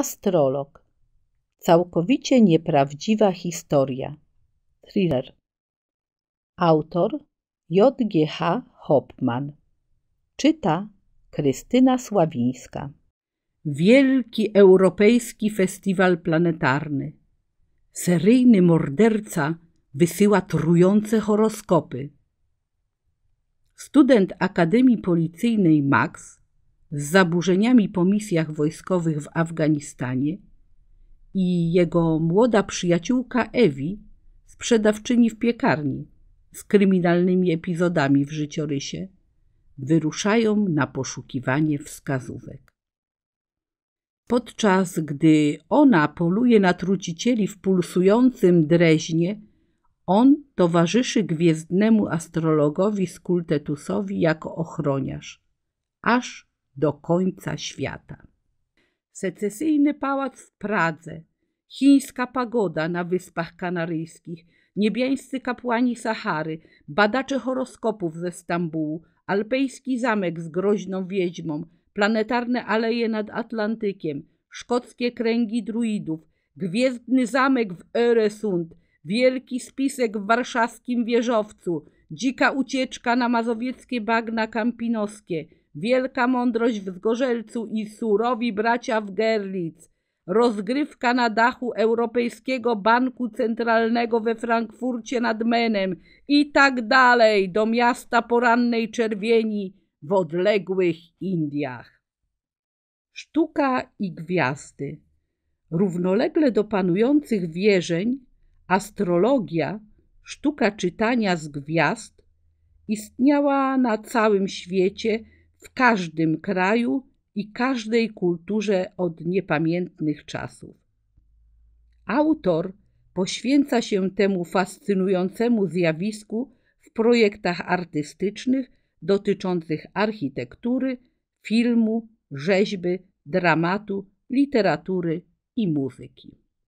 Astrolog. Całkowicie nieprawdziwa historia. Thriller. Autor J.G.H. Hopman. Czyta Krystyna Sławińska. Wielki Europejski Festiwal Planetarny. Seryjny morderca wysyła trujące horoskopy. Student Akademii Policyjnej Max z zaburzeniami po misjach wojskowych w Afganistanie i jego młoda przyjaciółka Ewi, sprzedawczyni w piekarni, z kryminalnymi epizodami w życiorysie, wyruszają na poszukiwanie wskazówek. Podczas gdy ona poluje na trucicieli w pulsującym dreźnie, on towarzyszy gwiezdnemu astrologowi Skultetusowi jako ochroniarz, aż do końca świata. Secesyjny pałac w Pradze, chińska pagoda na Wyspach Kanaryjskich, niebiańscy kapłani Sahary, badacze horoskopów ze Stambułu, alpejski zamek z groźną wiedźmą, planetarne aleje nad Atlantykiem, szkockie kręgi druidów, gwiezdny zamek w Öresund, wielki spisek w warszawskim wieżowcu, dzika ucieczka na mazowieckie bagna kampinoskie – wielka mądrość w Zgorzelcu i surowi bracia w Gerlitz, rozgrywka na dachu Europejskiego Banku Centralnego we Frankfurcie nad Menem i tak dalej do miasta porannej czerwieni w odległych Indiach. Sztuka i gwiazdy. Równolegle do panujących wierzeń astrologia, sztuka czytania z gwiazd istniała na całym świecie – w każdym kraju i każdej kulturze od niepamiętnych czasów. Autor poświęca się temu fascynującemu zjawisku w projektach artystycznych dotyczących architektury, filmu, rzeźby, dramatu, literatury i muzyki.